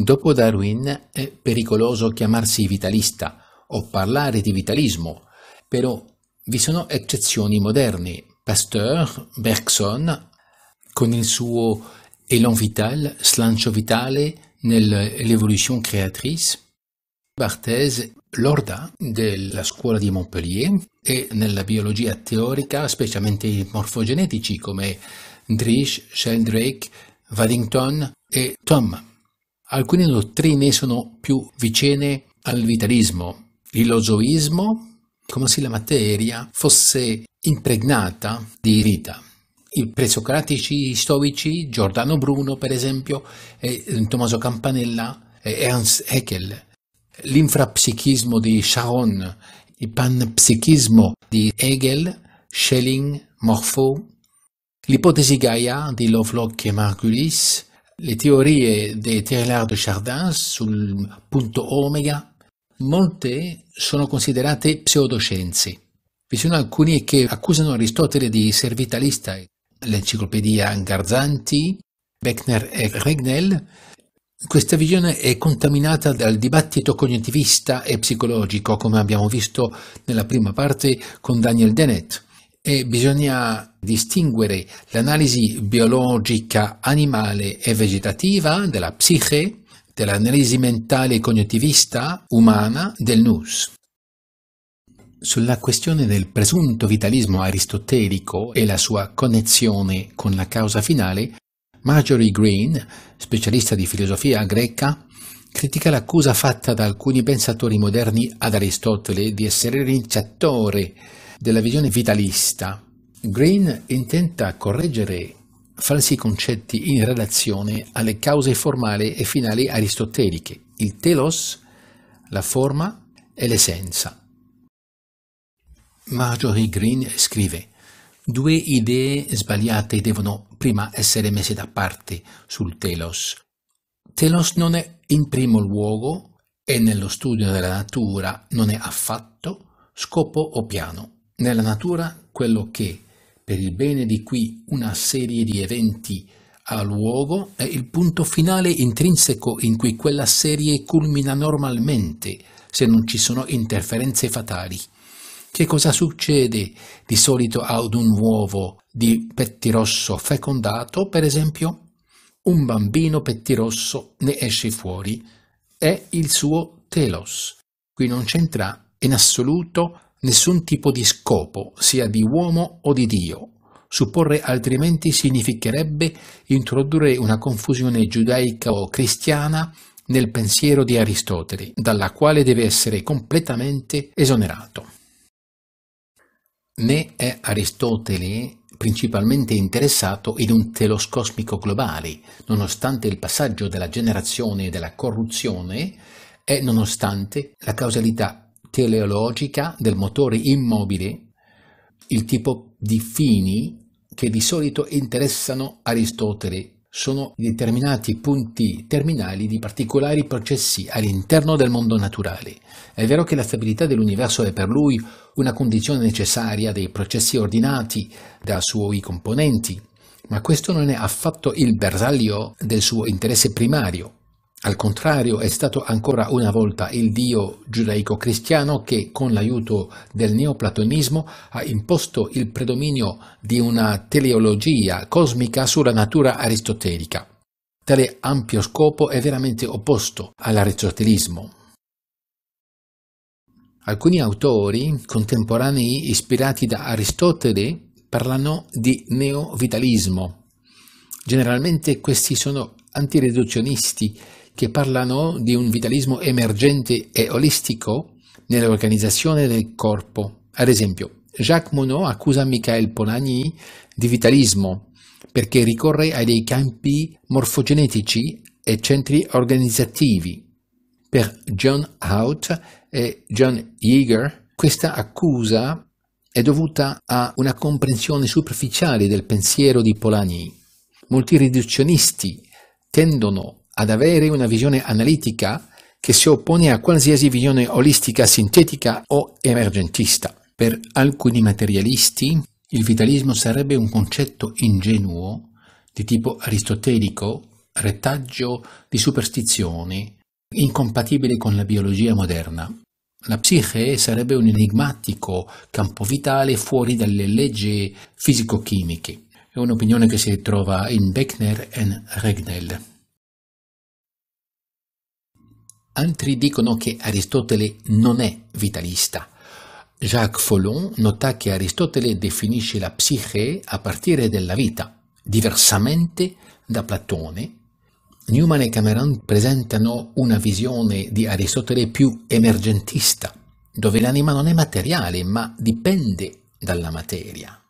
Dopo Darwin è pericoloso chiamarsi vitalista o parlare di vitalismo, però vi sono eccezioni moderne. Pasteur, Bergson, con il suo élan vital, slancio vitale nell'Evolution Creatrice, Barthès Lorda della scuola di Montpellier e nella biologia teorica, specialmente morfogenetici come Drish, Sheldrake, Waddington e Tom. Alcune dottrine sono più vicine al vitalismo, illosoismo, come se la materia fosse impregnata di vita. I presocratici storici, Giordano Bruno per esempio, e Tommaso Campanella e Ernst Haeckel, l'infrapsichismo di Sharon, il panpsichismo di Hegel, Schelling, Morpho, l'ipotesi Gaia di Lovelock e Margulis, le teorie di Teilhard de Chardin sul punto omega, molte sono considerate pseudoscienze. Vi sono alcuni che accusano Aristotele di servitalista, l'enciclopedia Garzanti, Beckner e Regnell. Questa visione è contaminata dal dibattito cognitivista e psicologico, come abbiamo visto nella prima parte con Daniel Dennett e bisogna distinguere l'analisi biologica animale e vegetativa della psiche, dell'analisi mentale e cognitivista umana del nous. Sulla questione del presunto vitalismo aristotelico e la sua connessione con la causa finale, Marjorie Green, specialista di filosofia greca, critica l'accusa fatta da alcuni pensatori moderni ad Aristotele di essere rincatore della visione vitalista, Green intenta correggere falsi concetti in relazione alle cause formali e finali aristoteliche, il telos, la forma e l'essenza. Marjorie Green scrive Due idee sbagliate devono prima essere messe da parte sul telos. Telos non è in primo luogo e nello studio della natura non è affatto scopo o piano nella natura quello che, per il bene di cui una serie di eventi ha luogo, è il punto finale intrinseco in cui quella serie culmina normalmente, se non ci sono interferenze fatali. Che cosa succede di solito ad un uovo di pettirosso fecondato, per esempio? Un bambino pettirosso ne esce fuori, è il suo telos. Qui non c'entra in assoluto nessun tipo di scopo, sia di uomo o di Dio. Supporre altrimenti significherebbe introdurre una confusione giudaica o cristiana nel pensiero di Aristotele, dalla quale deve essere completamente esonerato. Né è Aristotele principalmente interessato in un telos cosmico globale, nonostante il passaggio della generazione e della corruzione e nonostante la causalità teleologica del motore immobile, il tipo di fini che di solito interessano Aristotele sono determinati punti terminali di particolari processi all'interno del mondo naturale. È vero che la stabilità dell'universo è per lui una condizione necessaria dei processi ordinati da suoi componenti, ma questo non è affatto il bersaglio del suo interesse primario. Al contrario, è stato ancora una volta il dio giudaico-cristiano che, con l'aiuto del neoplatonismo, ha imposto il predominio di una teleologia cosmica sulla natura aristotelica. Tale ampio scopo è veramente opposto all'aristotelismo. Alcuni autori contemporanei ispirati da Aristotele parlano di neovitalismo. Generalmente questi sono antireduzionisti che parlano di un vitalismo emergente e olistico nell'organizzazione del corpo. Ad esempio, Jacques Monod accusa Michael Polanyi di vitalismo perché ricorre a dei campi morfogenetici e centri organizzativi. Per John Hout e John Yeager questa accusa è dovuta a una comprensione superficiale del pensiero di Polanyi. Molti riduzionisti tendono ad avere una visione analitica che si oppone a qualsiasi visione olistica sintetica o emergentista. Per alcuni materialisti il vitalismo sarebbe un concetto ingenuo di tipo aristotelico, retaggio di superstizioni, incompatibile con la biologia moderna. La psiche sarebbe un enigmatico campo vitale fuori dalle leggi fisico-chimiche. È un'opinione che si ritrova in Beckner e Regnell altri dicono che Aristotele non è vitalista. Jacques Follon nota che Aristotele definisce la psiche a partire dalla vita, diversamente da Platone. Newman e Cameron presentano una visione di Aristotele più emergentista, dove l'anima non è materiale ma dipende dalla materia.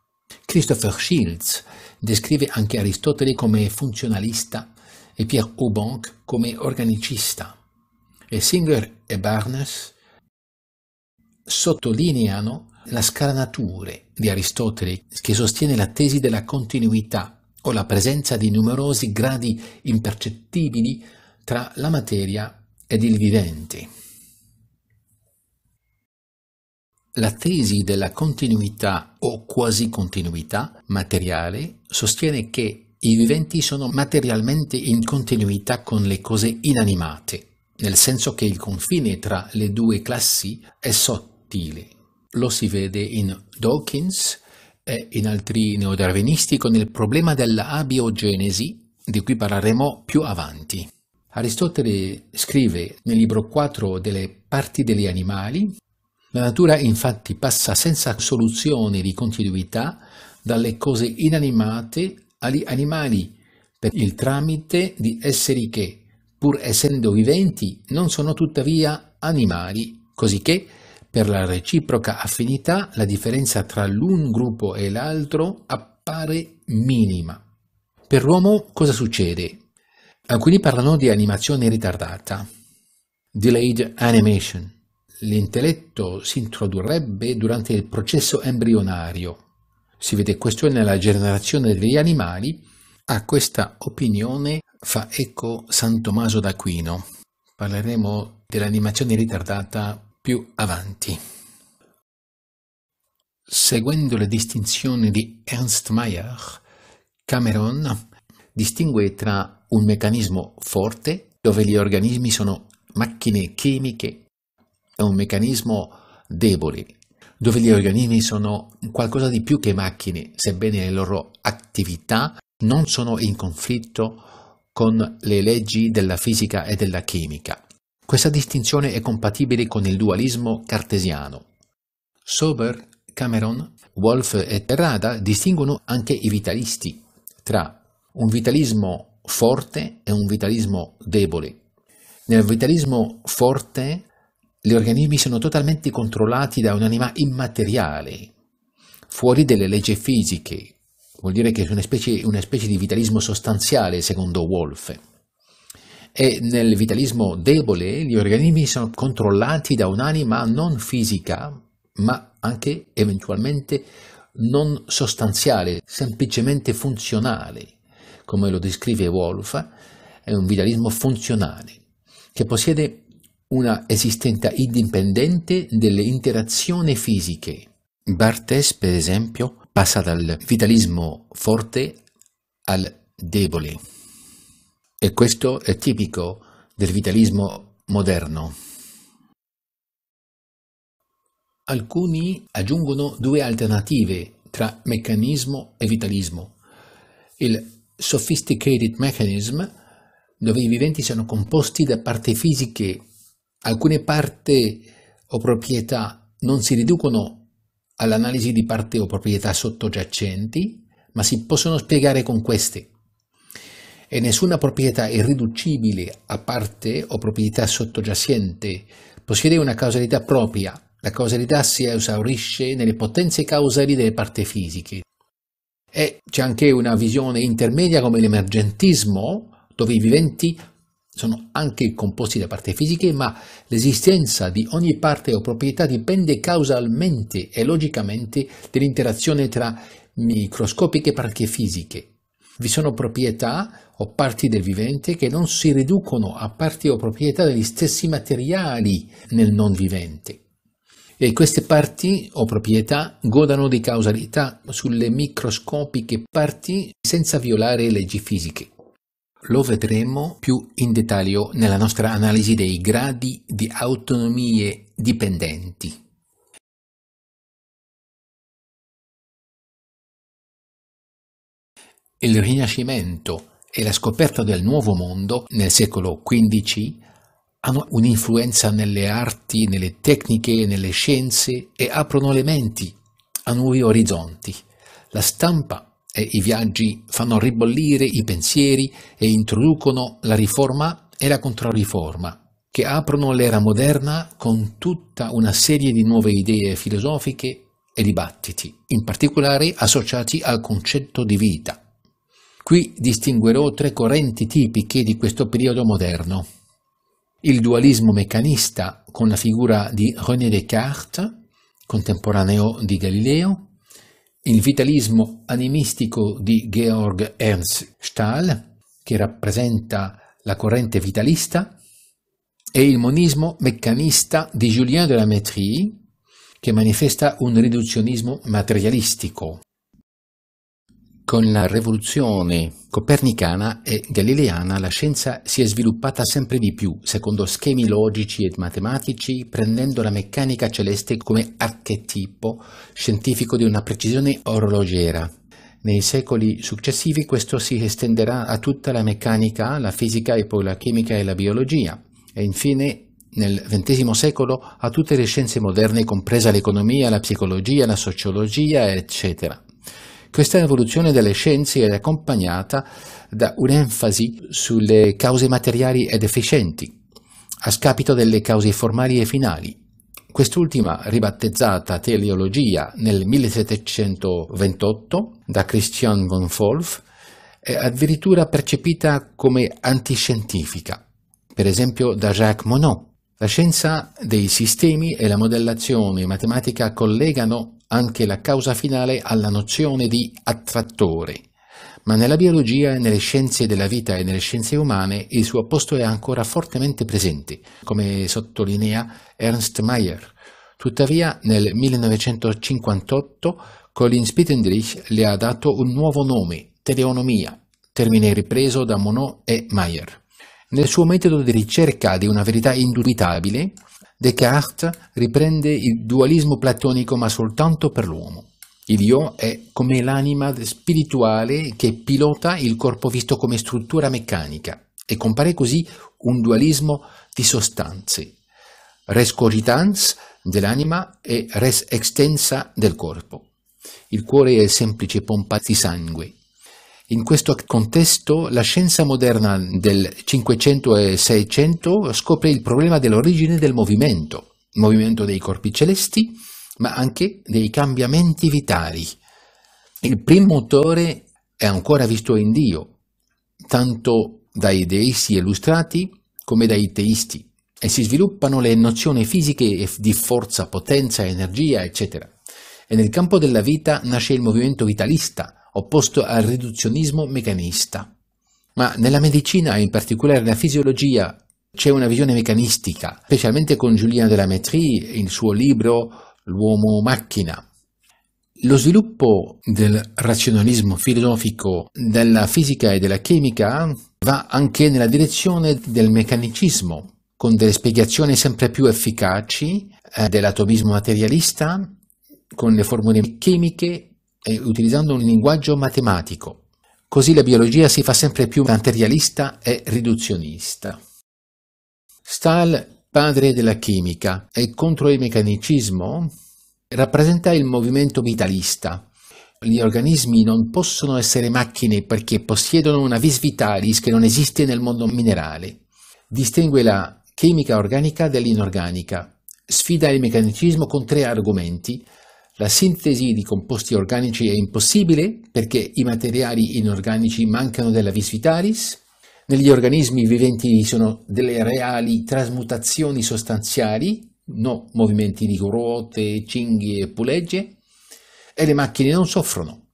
Christopher Shields descrive anche Aristotele come funzionalista e Pierre Aubank come organicista e Singer e Barnes sottolineano la scarnature di Aristotele che sostiene la tesi della continuità o la presenza di numerosi gradi impercettibili tra la materia ed il vivente. La tesi della continuità o quasi continuità materiale sostiene che i viventi sono materialmente in continuità con le cose inanimate nel senso che il confine tra le due classi è sottile. Lo si vede in Dawkins e in altri neodarwinisti con il problema della abiogenesi, di cui parleremo più avanti. Aristotele scrive nel libro 4 delle parti degli animali, la natura infatti passa senza soluzione di continuità dalle cose inanimate agli animali per il tramite di esseri che, pur essendo viventi, non sono tuttavia animali, cosicché per la reciproca affinità la differenza tra l'un gruppo e l'altro appare minima. Per l'uomo cosa succede? Alcuni parlano di animazione ritardata, delayed animation. L'intelletto si introdurrebbe durante il processo embrionario. Si vede questo nella generazione degli animali, a questa opinione fa ecco San Tommaso d'Aquino. Parleremo dell'animazione ritardata più avanti. Seguendo le distinzioni di Ernst Mayr, Cameron distingue tra un meccanismo forte, dove gli organismi sono macchine chimiche, e un meccanismo debole, dove gli organismi sono qualcosa di più che macchine, sebbene le loro attività non sono in conflitto con le leggi della fisica e della chimica. Questa distinzione è compatibile con il dualismo cartesiano. Sober, Cameron, Wolff e Terrada distinguono anche i vitalisti tra un vitalismo forte e un vitalismo debole. Nel vitalismo forte gli organismi sono totalmente controllati da un'anima immateriale, fuori delle leggi fisiche, Vuol dire che è una specie, una specie di vitalismo sostanziale, secondo Wolff. E nel vitalismo debole gli organismi sono controllati da un'anima non fisica, ma anche eventualmente non sostanziale, semplicemente funzionale, come lo descrive Wolff, è un vitalismo funzionale, che possiede una esistenza indipendente delle interazioni fisiche. Barthes, per esempio, passa dal vitalismo forte al debole. E questo è tipico del vitalismo moderno. Alcuni aggiungono due alternative tra meccanismo e vitalismo. Il sophisticated mechanism, dove i viventi sono composti da parti fisiche, alcune parti o proprietà non si riducono all'analisi di parte o proprietà sottogiacenti, ma si possono spiegare con queste. E nessuna proprietà irriducibile a parte o proprietà sottogiacente possiede una causalità propria. La causalità si esaurisce nelle potenze causali delle parti fisiche. E c'è anche una visione intermedia come l'emergentismo, dove i viventi sono anche composti da parti fisiche, ma l'esistenza di ogni parte o proprietà dipende causalmente e logicamente dall'interazione tra microscopiche parti fisiche. Vi sono proprietà o parti del vivente che non si riducono a parti o proprietà degli stessi materiali nel non vivente. E queste parti o proprietà godano di causalità sulle microscopiche parti senza violare leggi fisiche. Lo vedremo più in dettaglio nella nostra analisi dei gradi di autonomie dipendenti. Il Rinascimento e la scoperta del Nuovo Mondo nel secolo XV hanno un'influenza nelle arti, nelle tecniche, nelle scienze e aprono le menti a nuovi orizzonti. La stampa eh, i viaggi fanno ribollire i pensieri e introducono la riforma e la controriforma, che aprono l'era moderna con tutta una serie di nuove idee filosofiche e dibattiti, in particolare associati al concetto di vita. Qui distinguerò tre correnti tipiche di questo periodo moderno. Il dualismo meccanista con la figura di René Descartes, contemporaneo di Galileo, il vitalismo animistico di Georg Ernst Stahl, che rappresenta la corrente vitalista, e il monismo meccanista di Julien de la Métrie, che manifesta un riduzionismo materialistico. Con la rivoluzione copernicana e galileana la scienza si è sviluppata sempre di più secondo schemi logici e matematici, prendendo la meccanica celeste come archetipo scientifico di una precisione orologiera. Nei secoli successivi questo si estenderà a tutta la meccanica, la fisica e poi la chimica e la biologia, e infine nel XX secolo a tutte le scienze moderne, compresa l'economia, la psicologia, la sociologia, eccetera. Questa evoluzione delle scienze era accompagnata da un'enfasi sulle cause materiali ed efficienti, a scapito delle cause formali e finali. Quest'ultima, ribattezzata teleologia nel 1728 da Christian von Wolff, è addirittura percepita come antiscientifica, per esempio da Jacques Monod, la scienza dei sistemi e la modellazione matematica collegano anche la causa finale alla nozione di attrattore, ma nella biologia nelle scienze della vita e nelle scienze umane il suo posto è ancora fortemente presente, come sottolinea Ernst Mayer. Tuttavia, nel 1958 Colin Spittendrich le ha dato un nuovo nome, teleonomia, termine ripreso da Monod e Mayer. Nel suo metodo di ricerca di una verità indubitabile, Descartes riprende il dualismo platonico ma soltanto per l'uomo. Il io è come l'anima spirituale che pilota il corpo visto come struttura meccanica e compare così un dualismo di sostanze, res cogitans dell'anima e res extensa del corpo. Il cuore è semplice pompa di sangue, in questo contesto la scienza moderna del 500 e 600 scopre il problema dell'origine del movimento, il movimento dei corpi celesti, ma anche dei cambiamenti vitali. Il primo motore è ancora visto in Dio, tanto dai deisti illustrati come dai teisti, e si sviluppano le nozioni fisiche di forza, potenza, energia, eccetera. E nel campo della vita nasce il movimento vitalista, opposto al riduzionismo meccanista. Ma nella medicina e in particolare nella fisiologia c'è una visione meccanistica, specialmente con Julien de la Métrie e il suo libro L'uomo macchina. Lo sviluppo del razionalismo filosofico della fisica e della chimica va anche nella direzione del meccanicismo, con delle spiegazioni sempre più efficaci eh, dell'atomismo materialista, con le formule chimiche utilizzando un linguaggio matematico. Così la biologia si fa sempre più materialista e riduzionista. Stahl, padre della chimica e contro il meccanicismo, rappresenta il movimento vitalista. Gli organismi non possono essere macchine perché possiedono una vis vitalis che non esiste nel mondo minerale. Distingue la chimica organica dall'inorganica. Sfida il meccanicismo con tre argomenti la sintesi di composti organici è impossibile perché i materiali inorganici mancano della vis vitalis, negli organismi viventi vi sono delle reali trasmutazioni sostanziali, no movimenti di ruote, cinghie e pulegge, e le macchine non soffrono.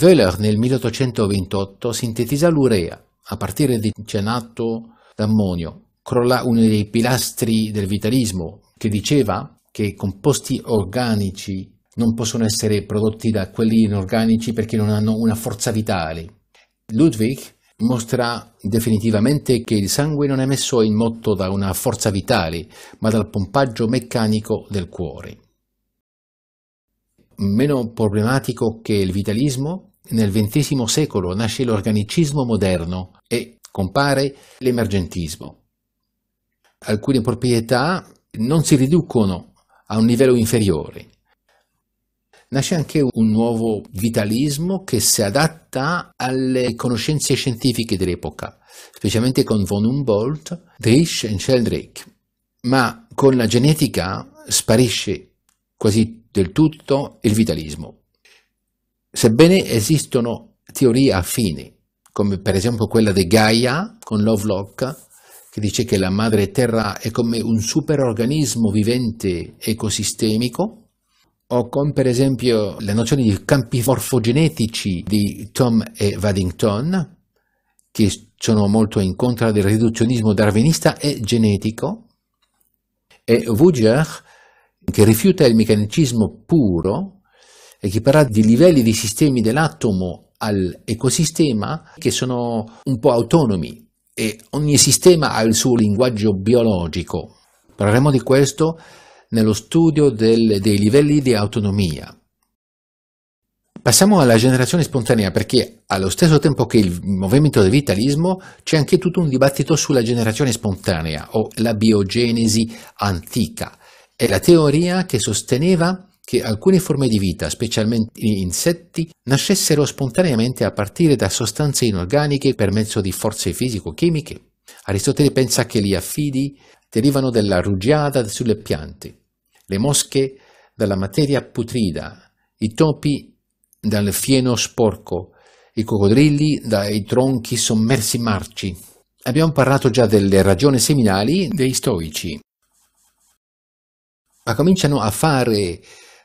Wöhler nel 1828 sintetizza l'urea a partire di cianato d'ammonio, crolla uno dei pilastri del vitalismo che diceva che composti organici non possono essere prodotti da quelli inorganici perché non hanno una forza vitale. Ludwig mostra definitivamente che il sangue non è messo in moto da una forza vitale, ma dal pompaggio meccanico del cuore. Meno problematico che il vitalismo, nel XX secolo nasce l'organicismo moderno e compare l'emergentismo. Alcune proprietà non si riducono a un livello inferiore. Nasce anche un nuovo vitalismo che si adatta alle conoscenze scientifiche dell'epoca, specialmente con von Humboldt, Drisch e Sheldrake. Ma con la genetica sparisce quasi del tutto il vitalismo. Sebbene esistono teorie affine, come per esempio quella di Gaia con Lovelock, che dice che la madre terra è come un superorganismo vivente ecosistemico, o con per esempio le nozioni di campi morfogenetici di Tom e Waddington, che sono molto in contra del riduzionismo darwinista e genetico, e Wugger, che rifiuta il meccanicismo puro e che parla di livelli di sistemi dell'atomo all'ecosistema che sono un po' autonomi e ogni sistema ha il suo linguaggio biologico. Parleremo di questo nello studio del, dei livelli di autonomia. Passiamo alla generazione spontanea perché allo stesso tempo che il movimento del vitalismo c'è anche tutto un dibattito sulla generazione spontanea o la biogenesi antica. È la teoria che sosteneva che alcune forme di vita, specialmente gli insetti, nascessero spontaneamente a partire da sostanze inorganiche per mezzo di forze fisico-chimiche. Aristotele pensa che gli affidi derivano dalla rugiada sulle piante, le mosche dalla materia putrida, i topi dal fieno sporco, i coccodrilli dai tronchi sommersi marci. Abbiamo parlato già delle ragioni seminali dei stoici, ma cominciano a fare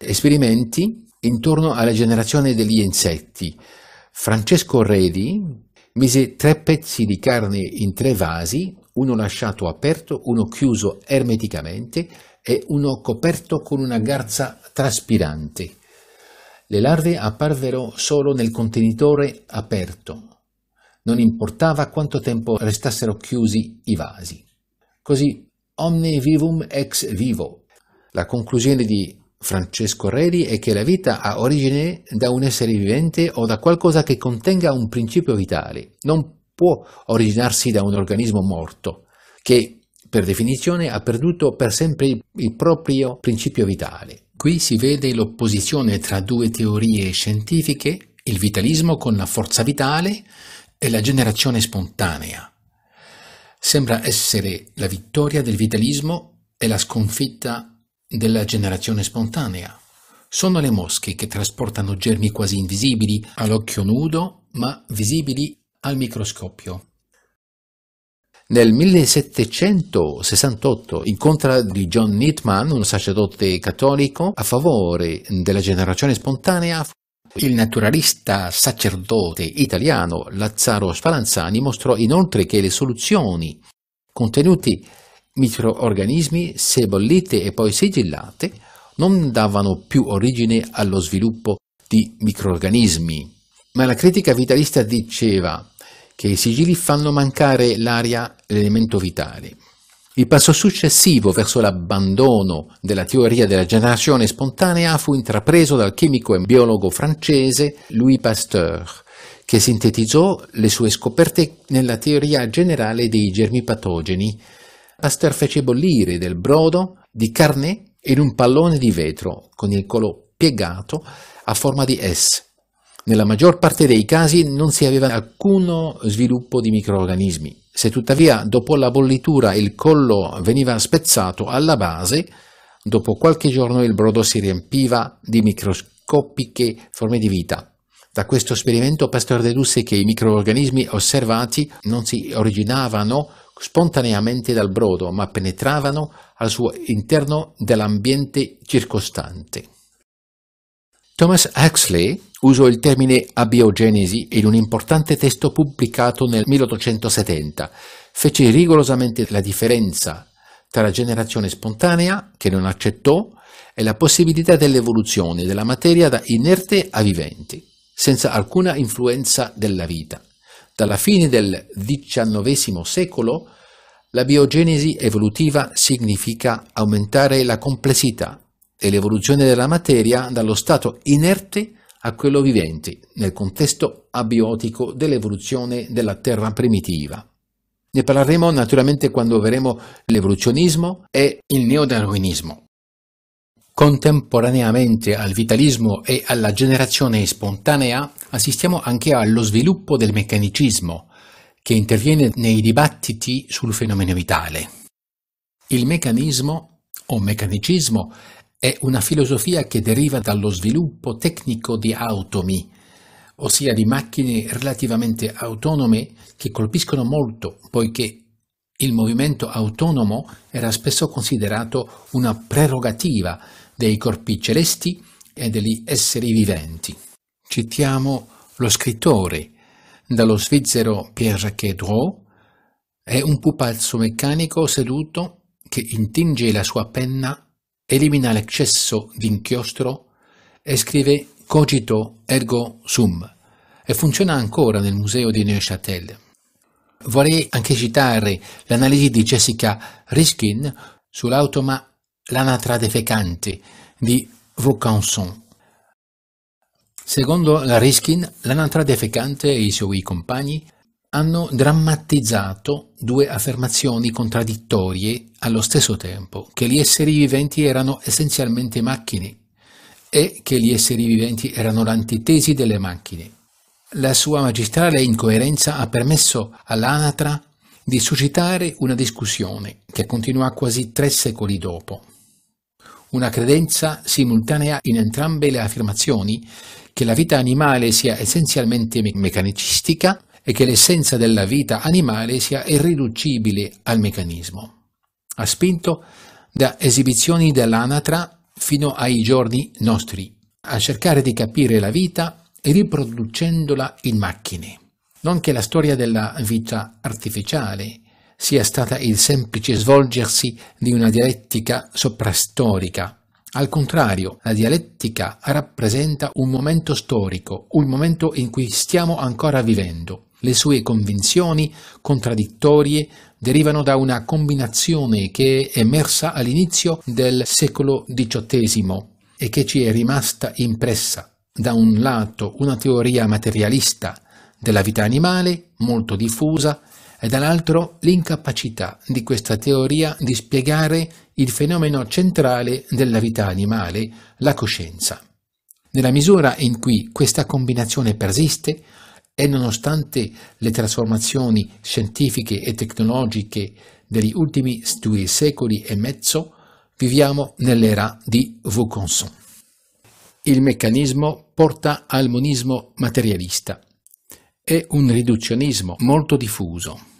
Esperimenti intorno alla generazione degli insetti. Francesco Redi mise tre pezzi di carne in tre vasi, uno lasciato aperto, uno chiuso ermeticamente e uno coperto con una garza traspirante. Le larve apparvero solo nel contenitore aperto. Non importava quanto tempo restassero chiusi i vasi. Così omne vivum ex vivo. La conclusione di Francesco Redi è che la vita ha origine da un essere vivente o da qualcosa che contenga un principio vitale, non può originarsi da un organismo morto, che per definizione ha perduto per sempre il proprio principio vitale. Qui si vede l'opposizione tra due teorie scientifiche, il vitalismo con la forza vitale e la generazione spontanea. Sembra essere la vittoria del vitalismo e la sconfitta della generazione spontanea. Sono le mosche che trasportano germi quasi invisibili all'occhio nudo, ma visibili al microscopio. Nel 1768 incontra di John Neatman, un sacerdote cattolico, a favore della generazione spontanea. Il naturalista sacerdote italiano Lazzaro Spalanzani mostrò inoltre che le soluzioni contenute microorganismi, se bollite e poi sigillate, non davano più origine allo sviluppo di microorganismi. Ma la critica vitalista diceva che i sigilli fanno mancare l'aria l'elemento vitale. Il passo successivo verso l'abbandono della teoria della generazione spontanea fu intrapreso dal chimico e biologo francese Louis Pasteur, che sintetizzò le sue scoperte nella teoria generale dei germi patogeni, Pasteur fece bollire del brodo di carne in un pallone di vetro con il collo piegato a forma di S. Nella maggior parte dei casi non si aveva alcuno sviluppo di microorganismi. Se tuttavia dopo la bollitura il collo veniva spezzato alla base, dopo qualche giorno il brodo si riempiva di microscopiche forme di vita. Da questo esperimento Pasteur dedusse che i microorganismi osservati non si originavano spontaneamente dal brodo, ma penetravano al suo interno dall'ambiente circostante. Thomas Huxley usò il termine abiogenesi in un importante testo pubblicato nel 1870. Fece rigorosamente la differenza tra la generazione spontanea, che non accettò, e la possibilità dell'evoluzione della materia da inerte a vivente, senza alcuna influenza della vita. Dalla fine del XIX secolo la biogenesi evolutiva significa aumentare la complessità e l'evoluzione della materia dallo stato inerte a quello vivente nel contesto abiotico dell'evoluzione della Terra primitiva. Ne parleremo naturalmente quando verremo l'evoluzionismo e il neodarwinismo. Contemporaneamente al vitalismo e alla generazione spontanea assistiamo anche allo sviluppo del meccanicismo, che interviene nei dibattiti sul fenomeno vitale. Il meccanismo o meccanicismo è una filosofia che deriva dallo sviluppo tecnico di automi, ossia di macchine relativamente autonome che colpiscono molto, poiché il movimento autonomo era spesso considerato una prerogativa dei corpi celesti e degli esseri viventi. Citiamo lo scrittore dallo svizzero Pierre Quedreau, è un pupazzo meccanico seduto che intinge la sua penna, elimina l'eccesso di inchiostro e scrive cogito ergo sum e funziona ancora nel museo di Neuchâtel. Vorrei anche citare l'analisi di Jessica Riskin sull'automa L'anatra fecanti di Vaucanson. Secondo la Riskin, l'anatra defecante e i suoi compagni hanno drammatizzato due affermazioni contraddittorie allo stesso tempo, che gli esseri viventi erano essenzialmente macchine e che gli esseri viventi erano l'antitesi delle macchine. La sua magistrale incoerenza ha permesso all'anatra di suscitare una discussione che continua quasi tre secoli dopo una credenza simultanea in entrambe le affermazioni, che la vita animale sia essenzialmente me- meccanicistica e che l'essenza della vita animale sia irriducibile al meccanismo. Ha spinto da esibizioni dell'anatra fino ai giorni nostri, a cercare di capire la vita riproducendola in macchine. Nonché la storia della vita artificiale sia stata il semplice svolgersi di una dialettica soprastorica. Al contrario, la dialettica rappresenta un momento storico, un momento in cui stiamo ancora vivendo. Le sue convinzioni contraddittorie derivano da una combinazione che è emersa all'inizio del secolo XVIII e che ci è rimasta impressa. Da un lato una teoria materialista della vita animale, molto diffusa, e dall'altro l'incapacità di questa teoria di spiegare il fenomeno centrale della vita animale, la coscienza. Nella misura in cui questa combinazione persiste, e nonostante le trasformazioni scientifiche e tecnologiche degli ultimi due secoli e mezzo, viviamo nell'era di Vaucanson. Il meccanismo porta al monismo materialista. È un riduzionismo molto diffuso,